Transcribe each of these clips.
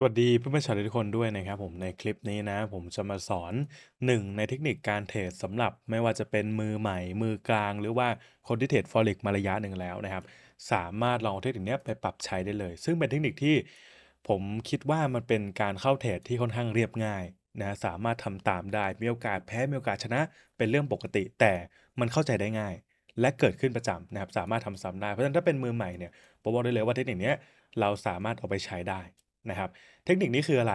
สวัสดีเพื่อนๆชาวทุกคนด้วยนะครับผมในคลิปนี้นะผมจะมาสอน1ในเทคนิคการเทรดสำหรับไม่ว่าจะเป็นมือใหม่ มือกลาง หรือว่าคนที่เทรดฟอเร็กมาระยะหนึ่งแล้วนะครับสามารถลองเทคนิคนี้ไปปรับใช้ได้เลย ซึ่งเป็นเทคนิคที่ผมคิดว่ามันเป็นการเข้าเทรดที่ค่อนข้างเรียบง่ายนะสามารถทำตามได้มีโอกาสแพ้มีโอกาสชนะ เป็นเรื่องปกติแต่มันเข้าใจได้ง่าย และเกิดขึ้นประจำนะครับสามารถทำซ้ำาได้เพราะฉะนั้นถ้าเป็นมือใหม่เนี่ยผมบอกได้เลยว่าเทคนิคนี้เราสามารถเอาไปใช้ได้นะครับเทคนิคนี้คืออะไร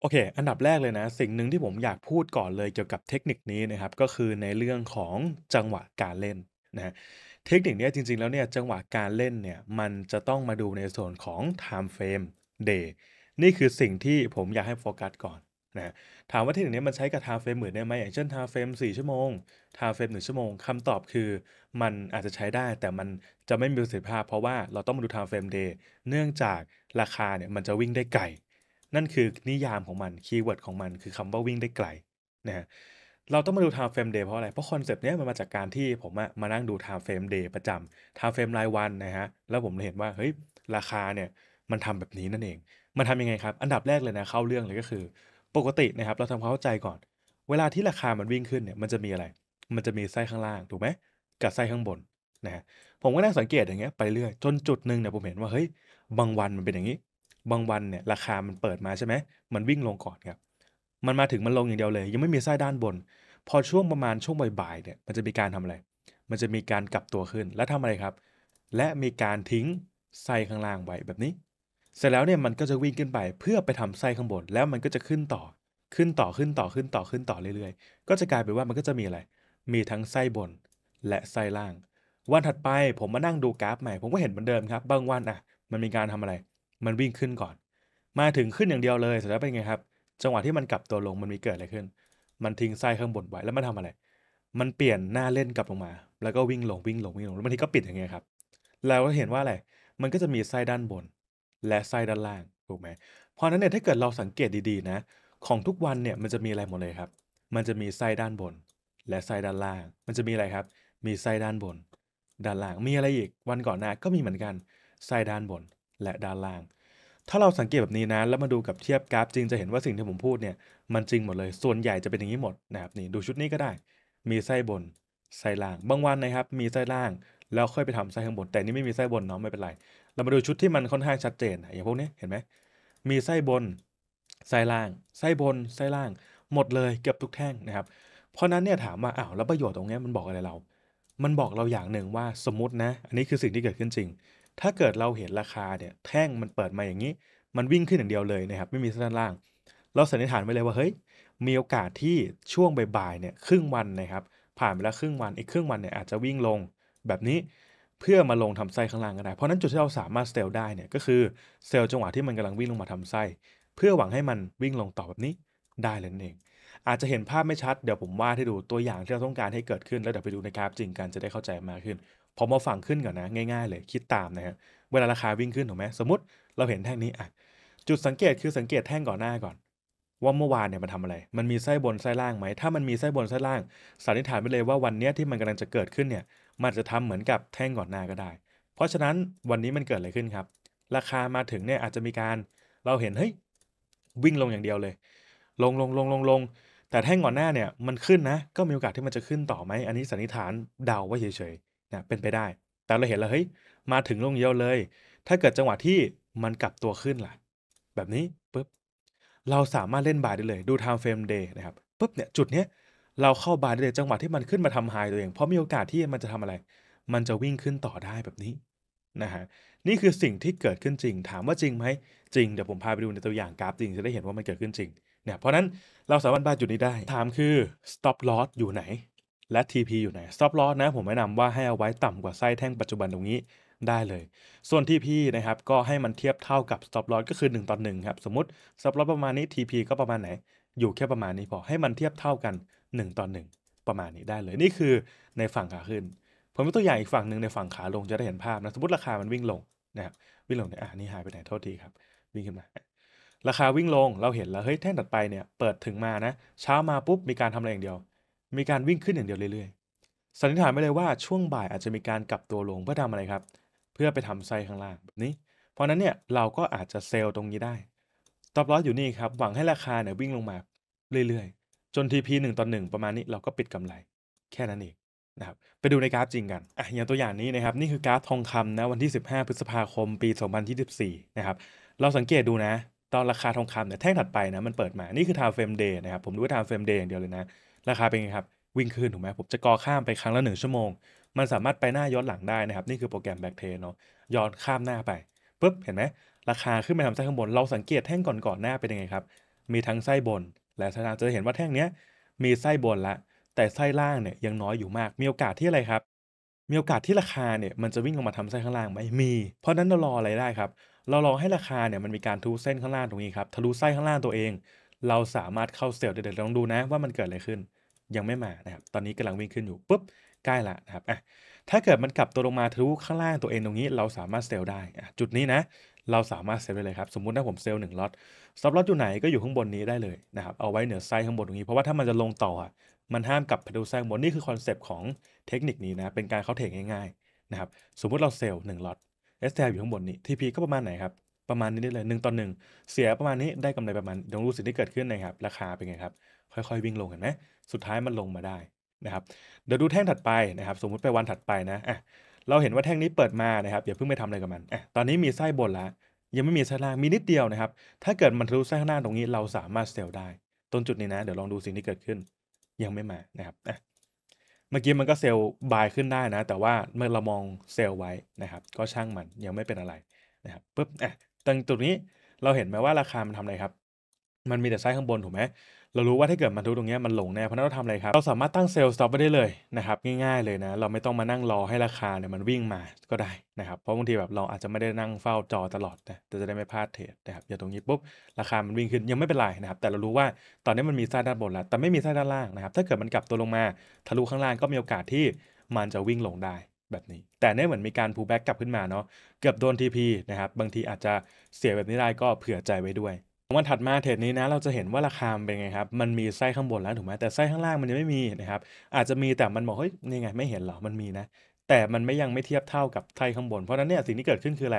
โอเค อันดับแรกเลยนะ สิ่งหนึ่งที่ผมอยากพูดก่อนเลยเกี่ยวกับเทคนิคนี้นะครับ ก็คือในเรื่องของจังหวะการเล่นนะเทคนิคนี้จริงๆแล้วเนี่ยจังหวะการเล่นเนี่ยมันจะต้องมาดูใน ส่วนของ time frame day นี่คือสิ่งที่ผมอยากให้โฟกัสก่อนนะถามว่าเทคนิคนี้มันใช้กับ time frame เหมือนได้ไหมอย่างเช่น time frame 4ชั่วโมง time frame 1ชั่วโมงคำตอบคือมันอาจจะใช้ได้แต่มันจะไม่มีประสิทธิภาพ เพราะว่าเราต้องมาดู time frame day เนื่องจากราคาเนี่ยมันจะวิ่งได้ไกลนั่นคือนิยามของมัน คีย์เวิร์ดของมันคือคำว่าวิ่งได้ไกลนะฮะ เราต้องมาดู time frame day เพราะอะไร เพราะคอนเซปต์เนี้ยมันมาจากการที่ผมอะมานั่งดู time frame day ประจำ time frame รายวันนะฮะ แล้วผมเห็นว่าเฮ้ยราคาเนี่ยมันทำแบบนี้นั่นเอง มันทำยังไงครับ อันดับแรกเลยนะ เข้าเรื่องเลยก็คือปกตินะครับเราทำความเข้าใจก่อน เวลาที่ราคามันวิ่งขึ้นเนี่ยมันจะมีอะไร มันจะมีไส้ข้างล่าง ถูกไหมกับไส้ข้างบนนะฮะผมก็นั่งสังเกตอย่างเงี้ยไปเรื่อยจนจุดหนึ่งเนี่ยผมเห็นว่าเฮ้ยบางวันมันเป็นอย่างนี้บางวันเนี่ยราคามันเปิดมาใช่ไหม มันวิ่งลงก่อนครับ มันมาถึงมันลงอย่างเดียวเลย ยังไม่มีไส้ด้านบน พอช่วงประมาณช่วงบ่ายๆเนี่ย มันจะมีการทำอะไร มันจะมีการกลับตัวขึ้น และทำอะไรครับ และมีการทิ้งไส้ข้างล่างไว้แบบนี้ เสร็จแล้วเนี่ยมันก็จะวิ่งขึ้นไปเพื่อไปทำไส้ข้างบน แล้วมันก็จะขึ้นต่อขึ้นต่อ ขึ้นต่อ ขึ้น ต่อ ขึ้นต่อ เรื่อย ๆ ก็จะกลายเป็นว่ามันก็จะมีอะไร มีทั้งไส้บนและไส้ล่าง วันถัดไปผมมานั่งดูกราฟใหม่ ผมก็เห็นเหมือนเดิมครับ บางวันอ่ะมันมีการทำอะไรมันวิ่งขึ้นก่อน มาถึงขึ้นอย่างเดียวเลยเสร็จแล้วเป็นไงครับ จังหวะที่มันกลับตัวลงมันมีเกิดอะไรขึ้น มันทิ้งไส้ข้างบนไว้แล้วมันทำอะไร มันเปลี่ยนหน้าเล่นกลับลงมา แล้วก็วิ่งลงวิ่งลงวิ่งลงแล้วบางทีก็ปิดอย่างเงี้ยครับเราก็เห็นว่าอะไร มันก็จะมีไส้ด้านบน และไส้ด้านล่างถูกไหมเพราะนั้นเนี่ย ถ้าเกิดเราสังเกตดีๆนะ ของทุกวันเนี่ยมันจะมีอะไรหมดเลยครับ มันจะมีไส้ด้านบน และไส้ด้านล่าง มันจะมีอะไรครับ มีไส้ด้านบน ด้านล่าง มีอะไรอีกวันก่อนหน้าก็มีเหมือนกันไส้ด้านบนและด้านล่าง ถ้าเราสังเกตแบบนี้นะ แล้วมาดูกับเทียบกราฟจริง จะเห็นว่าสิ่งที่ผมพูดเนี่ย มันจริงหมดเลย ส่วนใหญ่จะเป็นอย่างนี้หมดนะครับ นี่ดูชุดนี้ก็ได้ มีไส้บน ไส้ล่าง บางวันนะครับ มีไส้ล่าง แล้วค่อยไปทำไส้ข้างบนแต่นี่ไม่มีไส้บนเนาะ ไม่เป็นไร เรามาดูชุดที่มันค่อนข้างชัดเจนอย่างพวกนี้ เห็นไหม มีไส้บน ไส้ล่าง ไส้บน ไส้ล่าง หมดเลย เกือบทุกแท่งนะครับ เพราะนั้นเนี่ยถามว่าอ้าว แล้วประโยชน์ตรงนี้มันบอกอะไรเรา มันบอกเราอย่างหนึ่งว่าสมมตินะ อันนี้คือสิ่งที่เกิดขึ้นจริงถ้าเกิดเราเห็นราคาเนี่ย แท่งมันเปิดมาอย่างนี้ มันวิ่งขึ้นอย่างเดียวเลยนะครับไม่มีเส้นล่าง เราสันนิษฐานไว้เลยว่าเฮ้ย มีโอกาสที่ช่วงบ่ายๆเนี่ยครึ่งวันนะครับผ่านไปแล้วครึ่งวันอีกครึ่งวันเนี่ยอาจจะวิ่งลงแบบนี้ เพื่อมาลงทำไส้ข้างล่างก็ได้ เพราะนั้นจุดที่เราสามารถเซลล์ได้เนี่ยก็คือ เซลล์จังหวะที่มันกำลังวิ่งลงมาทำไส้ เพื่อหวังให้มันวิ่งลงต่อแบบนี้ได้เลยนั่นเองอาจจะเห็นภาพไม่ชัดเดี๋ยวผมวาดให้ดูตัวอย่างที่เราต้องการให้เกิดขึ้นแล้วเดี๋ยวไปดูในกราฟจริงกันจะได้เข้าใจมากขึ้นพอมาฝั่งขึ้นก่อนนะง่ายๆ เลยคิดตามนะฮะเวลาราคาวิ่งขึ้นถูกไหมสมมติเราเห็นแท่งนี้อ่ะจุดสังเกตคือสังเกตแท่งก่อนหน้าก่อน ว่าเมื่อวานเนี่ยมันทำอะไร มันมีไส้บนไส้ล่างไหมถ้ามันมีไส้บนไส้ล่างสันนิษฐานไปเลยว่าวันนี้ที่มันกำาลังจะเกิดขึ้นเนี่ย มันจะทำเหมือนกับแท่งก่อนหน้าก็ได้ เพราะฉะนั้นวันนี้มันเกิดอะไรขึ้นครับ ราคามาถึงเนี่ยอาจจะมีการเราเห็นเฮ้ยวิ่งลงอย่างเดียวเลยลงลงลงลงลงแต่แท่งก่อนหน้าเนี่ยมันขึ้นนะก็มีโอกาสที่มันจะขึ้นต่อไหมอันนี้สันนิษฐานเดาว่าเฉยนะเป็นไปได้ แต่เราเห็นแล้วเฮ้ย มาถึงลงเยียวเลย ถ้าเกิดจังหวะที่มันกลับตัวขึ้นล่ะ แบบนี้ปุ๊บ เราสามารถเล่นบายได้เลย ดูไทม์เฟรมเดย์นะครับปุ๊บเนี่ยจุดเนี้ยเราเข้าบายได้เลยจังหวะที่มันขึ้นมาทำไฮตัวเอง เพราะมีโอกาสที่มันจะทำอะไร มันจะวิ่งขึ้นต่อได้แบบนี้นะฮะ นี่คือสิ่งที่เกิดขึ้นจริง ถามว่าจริงไหม จริง เดี๋ยวผมพาไปดูในตัวอย่างกราฟจริง จะได้เห็นว่ามันเกิดขึ้นจริง เนี่ย เพราะนั้นเราสามารถบายจุดนี้ได้ ถามคือ stop loss อยู่ไหนและ TP อยู่ไหน stop loss นะ ผมแนะนำว่าให้เอาไว้ต่ำกว่าไส้แท่งปัจจุบันตรงนี้ได้เลย ส่วน TP นะครับ ก็ให้มันเทียบเท่ากับ stop loss ก็คือ1ต่อ1ครับ สมมติ stop loss ประมาณนี้ TP ก็ประมาณไหน อยู่แค่ประมาณนี้พอให้มันเทียบเท่ากัน1ต่อ1ประมาณนี้ได้เลย นี่คือในฝั่งขาขึ้น ผมยกตัวอย่างอีกฝั่งหนึ่งในฝั่งขาลงจะได้เห็นภาพนะ สมมติราคามันวิ่งลงนะครับ วิ่งลงเนี่ยอ่านี่หายไปไหนโทษทีครับ วิ่งขึ้นมาราคาวิ่งลงเราเห็นแล้ว เฮ้ยแท่งตัดไปเนี่ยเปิดถึงมานะ เช้ามาปุ๊บ มีการทำอะไรอย่างเดียวมีการวิ่งขึ้นอย่างเดียวเรื่อยๆ สันนิษฐานไปเลยว่าช่วงบ่ายอาจจะมีการกลับตัวลงเพื่อทำอะไรครับ เพื่อไปทำไส้ข้างล่างแบบนี้ เพราะนั้นเนี่ย เราก็อาจจะเซลล์ตรงนี้ได้ตอบลอสอยู่นี่ครับ หวังให้ราคาเนี่ยวิ่งลงมาเรื่อย ๆ จน TP 1ต่อ1ประมาณนี้เราก็ปิดกำไร แค่นั้นเองนะครับ ไปดูในกราฟจริงกัน อ่ะอย่างตัวอย่างนี้นะครับนี่คือกราฟทองคำนะวันที่ 15 พฤษภาคม ปี2024นะครับ เราสังเกตดูนะ ตอนราคาทองคำเนี่ยแท่งถัดไปนะ มันเปิดมา นี่คือ time frame day นะครับผมดูว่า time frame day อย่างเดียวเลยนะราคาเป็นไงครับ วิ่งขึ้นถูกไหมผมจะกอข้ามไปครั้งละ 1 ชั่วโมง มันสามารถไปหน้าย้อนหลังได้นะครับ นี่คือโปรแกรมแบ็กเทเนาะย้อนข้ามหน้าไปปุ๊บ เห็นไหมราคาขึ้นไปทำไส้ข้างบนเราสังเกตแท่งก่อนๆหน้าเป็นยังไงครับมีทั้งไส้บน และไส้ล่างจะเห็นว่าแท่งเนี้ยมีไส้บนละ แต่ไส้ล่างเนี่ยยังน้อยอยู่มากมีโอกาสที่อะไรครับ มีโอกาสที่ราคาเนี่ยมันจะวิ่งลงมาทำไส้ข้างล่างไหมมีเพราะนั้นเรารออะไรได้ครับเรารอให้ราคาเนี่ยมันมีการทุเส้นข้างล่างตรงนี้ครับทะลุไส้ข้างล่างตัวเองเราสามารถเข้าเซลล์เดี๋ยวลองดูนะ ว่ามันเกิดอะไรขึ้นยังไม่มานะครับตอนนี้กำลังวิ่งขึ้นอยู่ปุ๊บใกล้ละนะครับอ่ะถ้าเกิดมันกลับตัวลงมาทะลุข้างล่างตัวเองตรงนี้ เราสามารถเซลล์ได้จุดนี้นะ เราสามารถเซลล์ได้เลยครับสมมุติถ้าผมเซลล์หนึ่งล็อตซับล็อตอยู่ไหนก็อยู่ข้างบนนี้ได้เลยนะครับเอาไว้เหนือไซข้างบนตรงนี้ เพราะว่าถ้ามันจะลงต่อมันห้ามกลับไปดูไซขงบนนี่คือคอนเซปต์ของเทคนิคนี้นะเป็นการเข้าเทคง่าย ๆนะครับ สมมุติเราเซลล์หนึ่งล็อตส t ทอยู่ข้างบนนี้ทีพีก็ประมาณไหนครับประมาณนี้ได้เลยหนึ่งต่อหนึ่งเสียประมาณนี้ได้กำไรประมาณลองรู้สิ่งที่เกิดขึ้นนะครับราคาเป็นไงครับค่อยๆวิ่งลงเห็นไหมสุดท้ายมันลงมาได้นะครับ เดี๋ยวดูแท่งถัดไปนะครับ สมมุติไปวันถัดไปนะอ่ะเราเห็นว่าแท่งนี้เปิดมานะครับอย่าเพิ่งไปทำอะไรกับมันอ่ะตอนนี้มีไส้บนละยังไม่มีไส้ล่างมีนิดเดียวนะครับ ถ้าเกิดมันทะลุไส้ข้างหน้าตรงนี้เราสามารถเซลล์ได้ต้นจุดนี้นะเดี๋ยวลองดูสิ่งที่เกิดขึ้น ยังไม่มานะครับอ่ะเมื่อกี้มันก็เซลล์บายขึ้นได้นะ แต่ว่าเมื่อเรามองเซลล์ไว้นะครับ ก็ช่างมันยังไม่เป็นอะไรนะครับปุ๊บอ่ะแต่ตุดนี้เราเห็นไหมว่าราคา มันทำอะไรครับ มันมีแต่ไซส์ข้างบนถูกไหมเรารู้ว่าถ้าเกิดมันทุกตรงนี้มันหลงแน่ เพราะนั้นเราทำอะไรครับ เราสามารถตั้งเซลล์สต็อปไว้ได้เลยนะครับง่ายๆเลยนะ เราไม่ต้องมานั่งรอให้ราคาเนี่ยมันวิ่งมาก็ได้นะครับ เพราะบางทีแบบเราอาจจะไม่ได้นั่งเฝ้าจอตลอดนะ แต่จะได้ไม่พลาดเทรดนะครับอย่าตรงนี้ปุ๊บราคา มันวิ่งขึ้นยังไม่เป็นไรนะครับ แต่เรารู้ว่าตอนนี้มันมีไส้ด้านบนแล้วแต่ไม่มีไส้ด้านล่างนะครับ ถ้าเกิดมันกลับตัวลงมาทะลุข้างล่างก็มีโอกาสที่มันจะวิ่งลงได้แบบนี้ แต่เนี่ยเหมือนมีการพูแบ็กกลับขึ้นมาเนาะเกือบโดนทีพีนะครับ บางทีอาจจะเสียแบบนี้ได้ก็เผื่อใจไว้ด้วยวันถัดมาเทรดนี้นะเราจะเห็นว่าราคาเป็นไงครับ มันมีไส้ข้างบนแล้วถูกไหมแต่ไส้ข้างล่างมันยังไม่มีนะครับอาจจะมีแต่มันบอกเฮ้ยนี่ไง ไม่เห็นหรอมันมีนะ แต่มันไม่ยังไม่เทียบเท่ากับไส้ข้างบน เพราะนั้นเนี่ยสิ่งที่เกิดขึ้นคืออะไร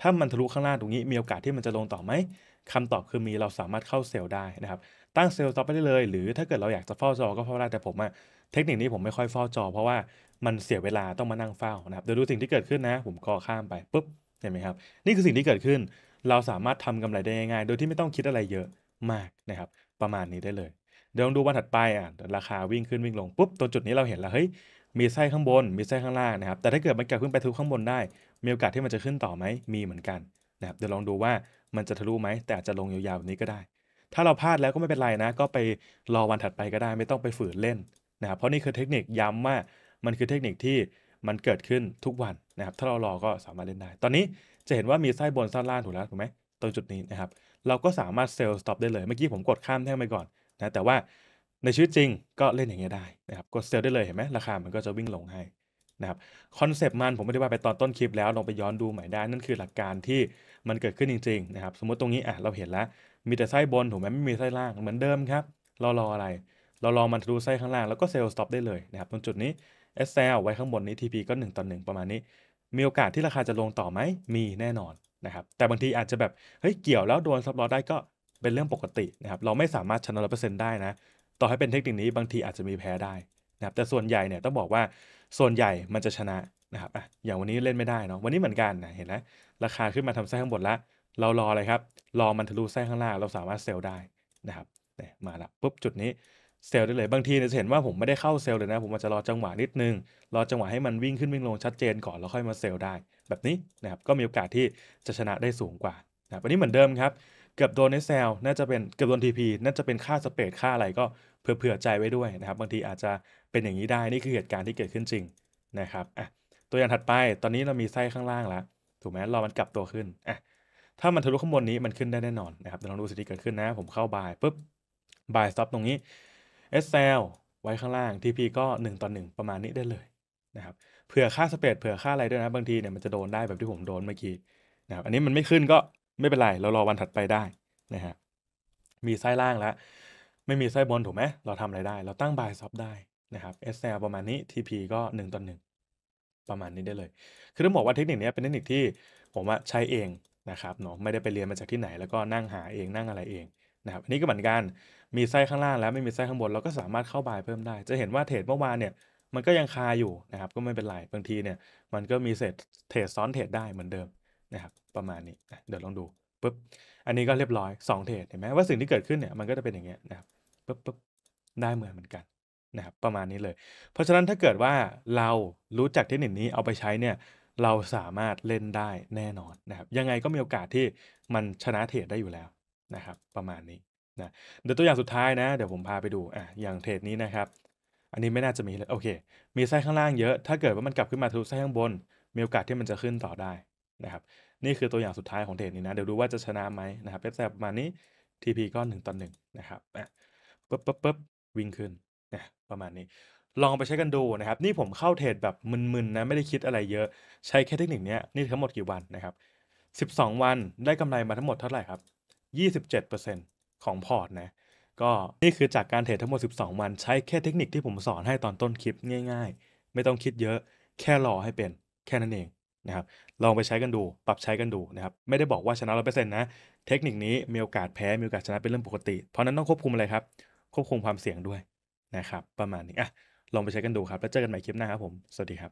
ถ้ามันทะลุข้างล่างตรงนี้มีโอกาสที่มันจะลงต่อไหมคำตอบคือมีเราสามารถเข้าเซลล์ได้นะครับตั้งเซลล์ต่อไปได้เลย หรือถ้าเกิดเราอยากจะเฝ้าจอก็เฝ้าได้แต่ผมอะเทคนิคนี้ผมไม่ค่อยเฝ้าจอเพราะว่ามันเสียเวลาต้องมานั่งเฝ้านะครับเดี๋ยวดูสิ่งที่เกิดขึ้นนะผมคอข้ามไปปุ๊บเห็นไหมครับนี่คือสิ่งที่เกิดขึ้น เราสามารถทำกำไรได้ง่ายๆโดยที่ไม่ต้องคิดอะไรเยอะมากนะครับ ประมาณนี้ได้เลยเดี๋ยวลองดูวันถัดไปอ่ะราคาวิ่งขึ้นวิ่งลงปุ๊บตรงจุดนี้เราเห็นแล้วเฮ้ยมีไส้ข้างบน มีไส้ข้างล่างนะครับแต่ถ้าเกิดมันกลับขึ้นไปทะลุข้างบนได้มีโอกาสที่มันจะขึ้นต่อไหมมีเหมือนกันนะครับเดี๋ยวลองดูว่ามันจะทะลุไหมแต่อาจจะลงยาวๆแบบนี้ก็ได้ ถ้าเราพลาดแล้วก็ไม่เป็นไรนะ ก็ไปรอวันถัดไปก็ได้ ไม่ต้องไปฝืนเล่นนะครับเพราะนี่คือเทคนิคย้ำว่ามันคือเทคนิคที่มันเกิดขึ้นทุกวันนะครับถ้าเรารอก็สามารถเล่นได้ ตอนนี้จะเห็นว่ามีไส้บนไส้ล่างถูกแล้วถูกไหมตรงจุดนี้นะครับเราก็สามารถเซลล์สต็อปได้เลยเมื่อกี้ผมกดข้ามแท่งไปก่อนนะแต่ว่าในชีวิตจริงก็เล่นอย่างเงี้ยได้นะครับกดเซลล์ได้เลยเห็นไหมราคามันก็จะวิ่งลงให้นะครับคอนเซปต์มันผมไม่ได้ว่าไปตอนต้นคลิป แล้วลองไปย้อนดูใหม่ได้นั่นคือหลักการที่มันเกิดขึ้นจริงๆนะครับสมมติตรงนี้อ่ะเราเห็นแล้วมีแต่ไส้บนถูกไหมไม่มีไส้ล่างเหมือนเดิมครับเรารออะไรเรารอมันทะลุไส้ข้างล่างแล้วก็เซลล์สต็อปได้เลยนะครับตรงจุดนี้ s ลไว้ข้างบนนี้ TP ก็ 1 ต่อ 1 ประมาณนี้ มีโอกาสที่ราคาจะลงต่อไหมมีแน่นอนนะครับแต่บางทีอาจจะแบบเฮ้ยเกี่ยวแล้ว โดนซับลอได้ก็เป็นเรื่องปกตินะครับเราไม่สามารถชนะร้อเปอร์เซ็นต์ได้นะ ต่อให้เป็นเทคนิคนี้บางทีอาจจะมีแพ้ได้นะครับแต่ส่วนใหญ่เนี่ยต้องบอกว่าส่วนใหญ่มันจะชนะนะครับอ่ะอย่างวันนี้เล่นไม่ได้เนาะวันนี้เหมือนกันนะเห็นนะราคาขึ้นมาทำไส้ข้างบนละเรารออะไรครับรอมันทะลุไส้ข้างล่างเราสามารถเซลได้นะครับมาละปุ๊บจุดนี้เซลล์ได้เลยบางทีเนี่ยจะเห็นว่าผมไม่ได้เข้าเซลล์เลยนะผมอาจจะรอจังหวะนิดนึงรอจังหวะให้มันวิ่งขึ้นวิ่งลงชัดเจน ก่อนแล้วค่อยมาเซลล์ได้ แบบนี้นะครับก็มีโอกาสที่จะชนะได้สูงกว่านะอันนี้เหมือนเดิมครับเกือบโดนในเซลน่าจะเป็นเกือบโดนทีพีน่าจะเป็นค่าสเปดค่าอะไรก็เผื่อใจไว้ด้วยนะครับบางทีอาจจะเป็นอย่างนี้ได้นี่คือเหตุการณ์ที่เกิดขึ้นจริงนะครับอ่ะตัวอย่างถัดไปตอนนี้เรามีไส้ข้างล่างแล้ว ถูกไหมรอมันกลับตัวขึ้นอ่ะถ้ามันทะลุข้างบนนี้มันขึ้นได้แน่นอนนะครับเดี๋ยวลองดูสิ่งที่เกิดขึ้นนะ ผมเข้าบายปุ๊บบายซับตรงนี้ SL ไว้ข้างล่าง TP ก็1ต่อ1ประมาณนี้ได้เลยนะครับเผื่อค่าสเปดเผื่อค่าอะไรด้วยนะบางทีเนี่ยมันจะโดนได้แบบที่ผมโดนเมื่อกี้นะครับอันนี้มันไม่ขึ้นก็ไม่เป็นไรเรารอวันถัดไปได้นะฮะมีไส้ล่างแล้ว ไม่มีไส้บนถูกไหมเราทำอะไรได้ เราตั้งบายซับได้นะครับ SL ประมาณนี้ TP ก็1ต่อ1ประมาณนี้ได้เลยคือต้องบอกว่าเทคนิคนี้เป็นเทคนิคที่ผมว่าใช้เองนะครับเนาะไม่ได้ไปเรียนมาจากที่ไหน แล้วก็นั่งหาเองนั่งอะไรเองนะครับอันนี้ก็เหมือนกัน มีไส้ข้างล่างแล้วไม่มีไส้ข้างบนเราก็สามารถเข้าบายเพิ่มได้ จะเห็นว่าเทรดเมื่อวานเนี่ยมันก็ยังคาอยู่นะครับก็ไม่เป็นไรบางทีเนี่ยมันก็มีเศษเทรดซ้อนเทรดได้เหมือนเดิมนะครับประมาณนี้เดี๋ยวลองดูปุ๊บอันนี้ก็เรียบร้อย2เทรดเห็นไหมว่าสิ่งที่เกิดขึ้นเนี่ยมันก็จะเป็นอย่างเงี้ยนะครับปุ๊บปุ๊บได้เหมือนเหมือนกันนะครับประมาณนี้เลย เพราะฉะนั้นถ้าเกิดว่าเรารู้จักเทคนิคนี้เอาไปใช้เนี่ยเราสามารถเล่นได้แน่นอนนะครับยังไงก็มีโอกาสที่มันชนะเทรดได้อยู่แล้วนะครับประมาณนี้นะเดี๋ยวตัวอย่างสุดท้ายนะเดี๋ยวผมพาไปดูอ่ะอย่างเทรดนี้นะครับอันนี้ไม่น่าจะมีเลยโอเคมีไส้ข้างล่างเยอะถ้าเกิดว่ามันกลับขึ้นมาทะลุไส้ข้างบนมีโอกาสที่มันจะขึ้นต่อได้นะครับนี่คือตัวอย่างสุดท้ายของเทรดนี้นะเดี๋ยวดูว่าจะชนะไหมนะครับเอฟแซประมาณนี้ TP ก็หนึ่งต่อหนึ่งนะครับอ่ะปึ๊บปึ๊บปึ๊บวิ่งขึ้นนะประมาณนี้ ลองไปใช้กันดูนะครับนี่ผมเข้าเทรดแบบมึนๆนะไม่ได้คิดอะไรเยอะ ใช้แค่เทคนิคนี้นี่ทั้งหมดกี่วันนะครับ12 วันได้กำไรมาทั้งหมดเท่าไหร่ครับ27%ของพอร์ตนะ ก็นี่คือจากการเทรดทั้งหมด 12วันใช้แค่เทคนิคที่ผมสอนให้ตอนต้นคลิปง่ายๆ ไม่ต้องคิดเยอะแค่รอให้เป็นแค่นั้นเองนะครับลองไปใช้กันดูปรับใช้กันดูนะครับไม่ได้บอกว่าชนะร้อยเปอร์เซ็นต์นะเทคนิคนี้มีโอกาสแพ้มีโอกาสชนะเป็นเรื่องปกติ เพราะนั้นต้องควบคุมอะไรครับควบคุมความเสี่ยงด้วยนะครับประมาณนี้อ่ะลองไปใช้กันดูครับแล้วเจอกันใหม่คลิปหน้าครับผมสวัสดีครับ